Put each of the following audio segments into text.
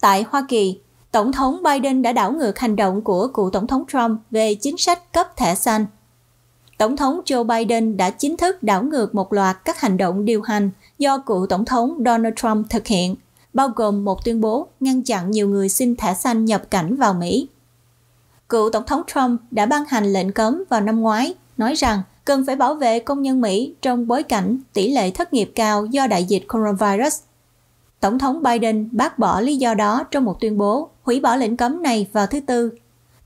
Tại Hoa Kỳ, Tổng thống Biden đã đảo ngược hành động của cựu Tổng thống Trump về chính sách cấp thẻ xanh. Tổng thống Joe Biden đã chính thức đảo ngược một loạt các hành động điều hành do cựu Tổng thống Donald Trump thực hiện, bao gồm một tuyên bố ngăn chặn nhiều người xin thẻ xanh nhập cảnh vào Mỹ. Cựu Tổng thống Trump đã ban hành lệnh cấm vào năm ngoái, nói rằng cần phải bảo vệ công nhân Mỹ trong bối cảnh tỷ lệ thất nghiệp cao do đại dịch coronavirus Tổng thống Biden bác bỏ lý do đó trong một tuyên bố hủy bỏ lệnh cấm này vào thứ Tư.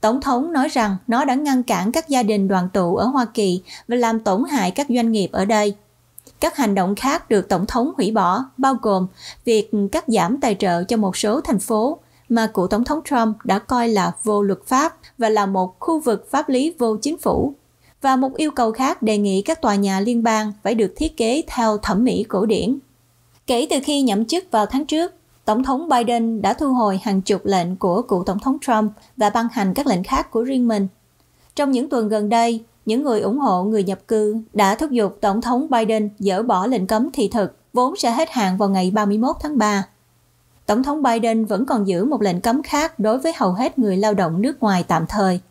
Tổng thống nói rằng nó đã ngăn cản các gia đình đoàn tụ ở Hoa Kỳ và làm tổn hại các doanh nghiệp ở đây. Các hành động khác được Tổng thống hủy bỏ bao gồm việc cắt giảm tài trợ cho một số thành phố mà cựu Tổng thống Trump đã coi là vô luật pháp và là một khu vực pháp lý vô chính phủ. Và một yêu cầu khác đề nghị các tòa nhà liên bang phải được thiết kế theo thẩm mỹ cổ điển. Kể từ khi nhậm chức vào tháng trước, Tổng thống Biden đã thu hồi hàng chục lệnh của cựu Tổng thống Trump và ban hành các lệnh khác của riêng mình. Trong những tuần gần đây, những người ủng hộ người nhập cư đã thúc giục Tổng thống Biden dỡ bỏ lệnh cấm thị thực, vốn sẽ hết hạn vào ngày 31 tháng 3. Tổng thống Biden vẫn còn giữ một lệnh cấm khác đối với hầu hết người lao động nước ngoài tạm thời –